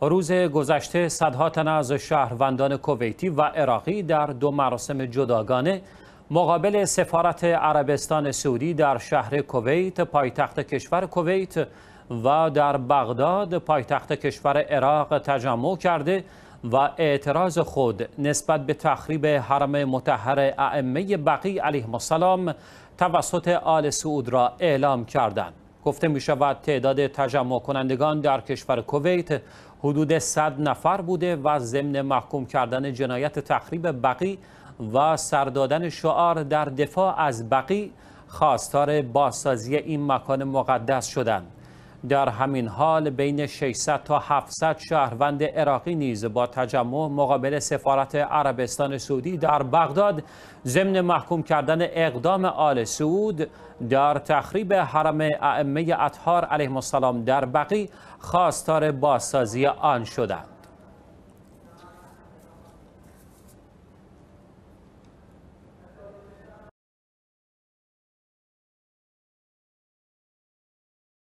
روز گذشته صدها تن از شهروندان کویتی و عراقی در دو مراسم جداگانه مقابل سفارت عربستان سعودی در شهر کویت پایتخت کشور کویت و در بغداد پایتخت کشور عراق تجمع کرده و اعتراض خود نسبت به تخریب حرم متحر ائمه بقی علیه السلام توسط آل سعود را اعلام کردند. گفته می شود تعداد تجمع کنندگان در کشور کویت حدود 100 نفر بوده و ضمن محکوم کردن جنایت تخریب بقی و سردادن شعار در دفاع از بقی خواستار بازسازی این مکان مقدس شدند. در همین حال بین 600 تا 700 شهروند عراقی نیز با تجمع مقابل سفارت عربستان سعودی در بغداد ضمن محکوم کردن اقدام آل سعود در تخریب حرم ائمه اطهار علیهم السلام در بقی خواستار بازسازی آن شدند